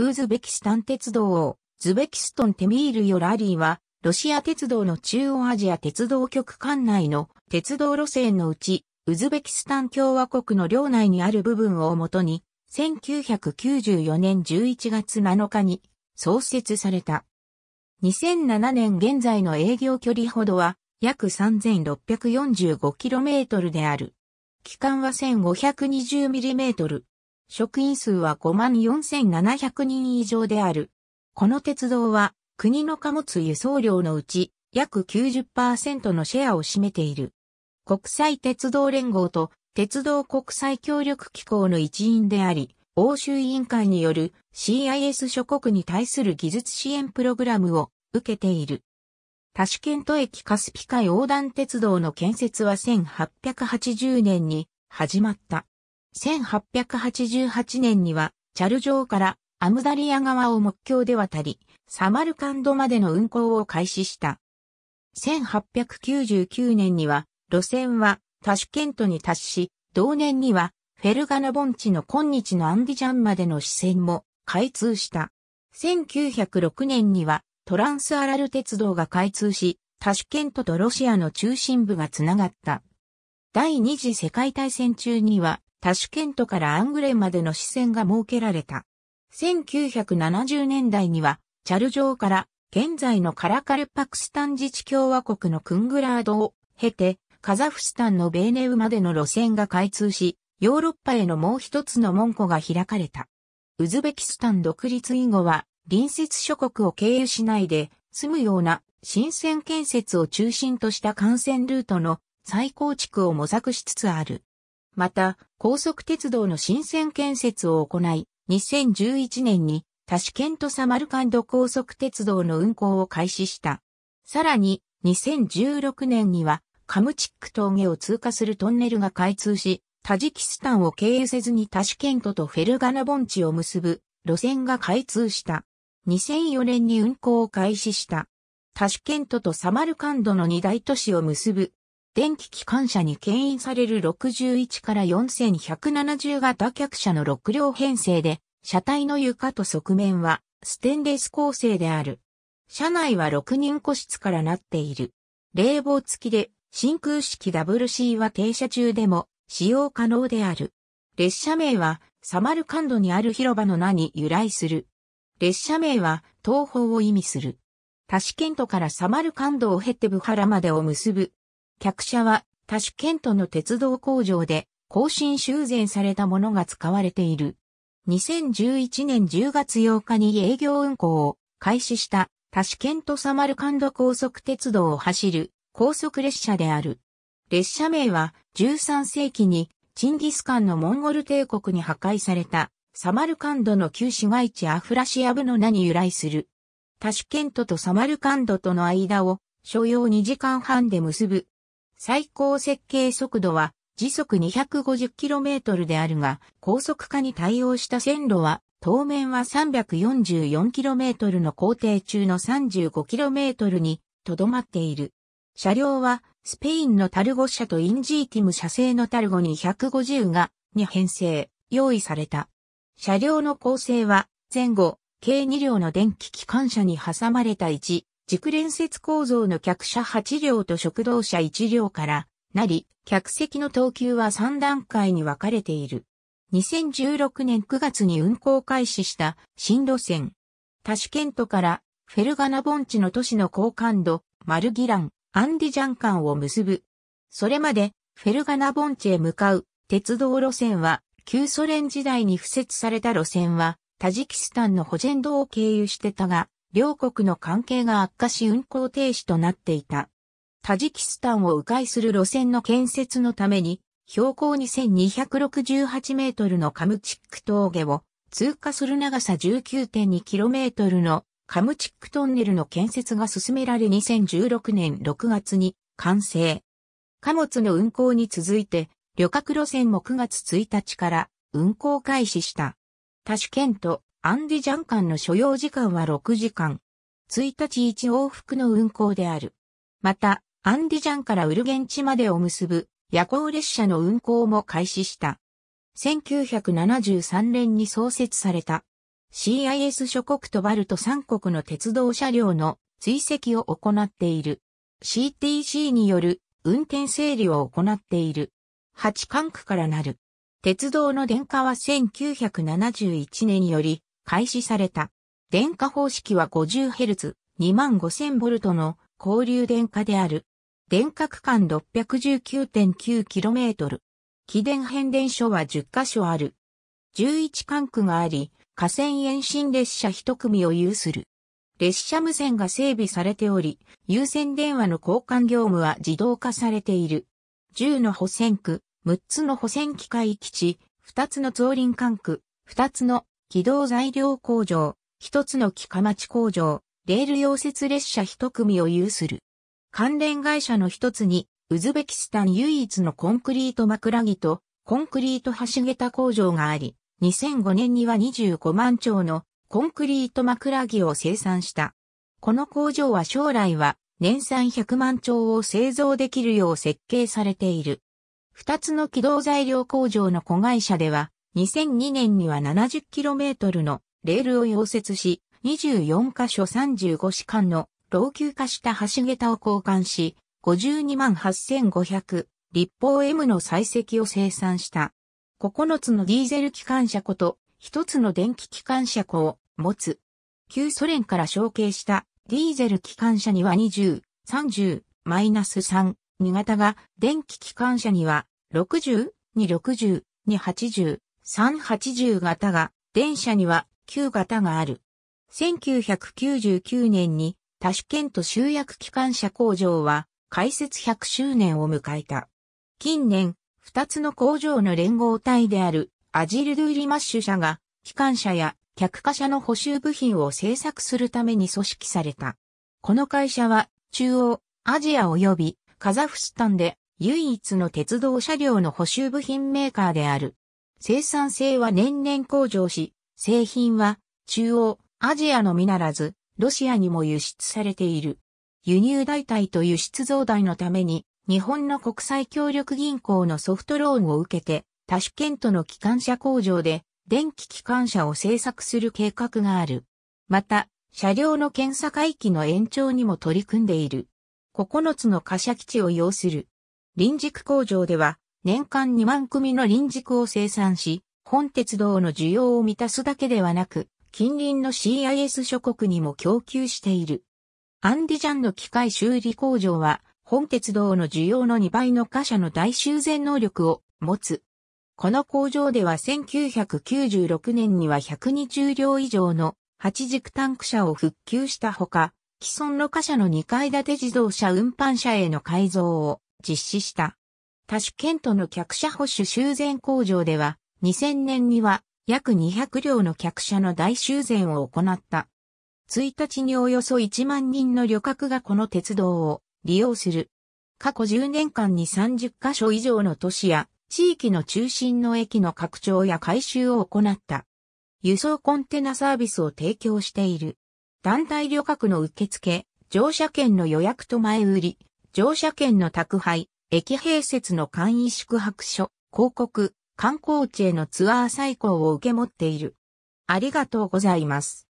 ウズベキスタン鉄道を、ズベキストンテミールよラリーは、ロシア鉄道の中央アジア鉄道局管内の鉄道路線のうち、ウズベキスタン共和国の領内にある部分をもとに、1994年11月7日に創設された。2007年現在の営業距離ほどは約 3645km である。期間は 1520mm。職員数は54,700人以上である。この鉄道は国の貨物輸送量のうち約90%のシェアを占めている。国際鉄道連合と鉄道国際協力機構の一員であり、欧州委員会による CIS 諸国に対する技術支援プログラムを受けている。タシケント駅カスピ海横断鉄道の建設は1880年に始まった。1888年には、チャル城からアムダリア川を目標で渡り、サマルカンドまでの運行を開始した。1899年には、路線はタシュケントに達し、同年にはフェルガナ盆地の今日のアンディジャンまでの支線も開通した。1906年にはトランスアラル鉄道が開通し、タシュケントとロシアの中心部がつながった。第二次世界大戦中にはタシュケントからアングレンまでの支線が設けられた。1970年代には、チャル城から現在のカラカルパクスタン自治共和国のクングラードを経て、カザフスタンのベーネウまでの路線が開通し、ヨーロッパへのもう一つの門戸が開かれた。ウズベキスタン独立以後は、隣接諸国を経由しないで、住むような新鮮建設を中心とした幹線ルートの再構築を模索しつつある。また、高速鉄道の新線建設を行い、2011年にタシケントサマルカンド高速鉄道の運行を開始した。さらに、2016年にはカムチック峠を通過するトンネルが開通し、タジキスタンを経由せずにタシケントとフェルガナ盆地を結ぶ路線が開通した。2004年に運行を開始した。タシケントとサマルカンドの二大都市を結ぶ電気機関車に牽引される61から4170型客車の6両編成で、車体の床と側面はステンレス構成である。車内は6人個室からなっている。冷房付きで真空式 WC は停車中でも使用可能である。列車名はサマルカンドにある広場の名に由来する。列車名は東方を意味する。タシケントからサマルカンドを経てブハラまでを結ぶ客車はタュケントの鉄道工場で更新修繕されたものが使われている。2011年10月8日に営業運行を開始したタシケントサマルカンド高速鉄道を走る高速列車である。列車名は13世紀にチンギスカンのモンゴル帝国に破壊されたサマルカンドの旧市街地アフラシアブの名に由来する。タシケントとサマルカンドとの間を所要2時間半で結ぶ最高設計速度は時速 250km であるが、高速化に対応した線路は、当面は 344km の工程中の 35km にとどまっている。車両は、スペインのタルゴ車とインジーティム車製のタルゴ250が、に編成、用意された。車両の構成は、前後、計2両の電気機関車に挟まれた1、軸連接構造の客車8両と食堂車1両からなり、客席の等級は3段階に分かれている。2016年9月に運行開始した新路線。タシュケントからフェルガナ盆地の都市の高感度、マルギラン、アンディジャン間を結ぶ。それまでフェルガナ盆地へ向かう鉄道路線は旧ソ連時代に付設された路線はタジキスタンのホジェンドを経由してたが、両国の関係が悪化し運行停止となっていた。タジキスタンを迂回する路線の建設のために、標高2268メートルのカムチック峠を通過する長さ1 9 2トルのカムチックトンネルの建設が進められ2016年6月に完成。貨物の運行に続いて旅客路線も9月1日から運行開始した。多種県とアンディジャン間の所要時間は6時間。1日1往復の運行である。また、アンディジャンからウルゲンチまでを結ぶ夜行列車の運行も開始した。1973年に創設された CIS 諸国とバルト3国の鉄道車両の追跡を行っている。CTC による運転整理を行っている。8管区からなる。鉄道の電化は1971年より開始された。電荷方式は 50Hz、25000V の交流電荷である。電荷区間 619.9km。起電変電所は10カ所ある。11管区があり、河川延伸列車1組を有する。列車無線が整備されており、有線電話の交換業務は自動化されている。10の補線区、6つの補線機械基地、2つの増林管区、2つの軌道材料工場、一つの木下町工場、レール溶接列車一組を有する。関連会社の一つに、ウズベキスタン唯一のコンクリート枕木とコンクリート橋桁工場があり、2005年には25万丁のコンクリート枕木を生産した。この工場は将来は年産100万丁を製造できるよう設計されている。二つの軌道材料工場の子会社では、2002年には 70km のレールを溶接し、24箇所35士間の老朽化した橋桁を交換し、52万8500立方 M の採石を生産した。9つのディーゼル機関車庫と1つの電気機関車庫を持つ。旧ソ連から承継したディーゼル機関車には20、30、マイナス3、2型が電気機関車には60、260、280、380型が、電車には9型がある。1999年にタシュケント集約機関車工場は開設100周年を迎えた。近年、2つの工場の連合体であるアジルドゥーリマッシュ社が機関車や客貨車の補修部品を製作するために組織された。この会社は中央、アジア及びカザフスタンで唯一の鉄道車両の補修部品メーカーである。生産性は年々向上し、製品は中央、アジアのみならず、ロシアにも輸出されている。輸入代替と輸出増大のために、日本の国際協力銀行のソフトローンを受けて、タシュケントの機関車工場で、電気機関車を製作する計画がある。また、車両の検査会期の延長にも取り組んでいる。9つの貨車基地を要する。臨時工場では、年間2万組の輪軸を生産し、本鉄道の需要を満たすだけではなく、近隣の CIS 諸国にも供給している。アンディジャンの機械修理工場は、本鉄道の需要の2倍の貨車の大修繕能力を持つ。この工場では1996年には120両以上の8軸タンク車を復旧したほか、既存の貨車の2階建て自動車運搬車への改造を実施した。タシュケントの客車保守修繕工場では、2000年には約200両の客車の大修繕を行った。1日におよそ1万人の旅客がこの鉄道を利用する。過去10年間に30カ所以上の都市や地域の中心の駅の拡張や改修を行った。輸送コンテナサービスを提供している。団体旅客の受付、乗車券の予約と前売り、乗車券の宅配、駅併設の簡易宿泊所、広告、観光地へのツアー再高を受け持っている。ありがとうございます。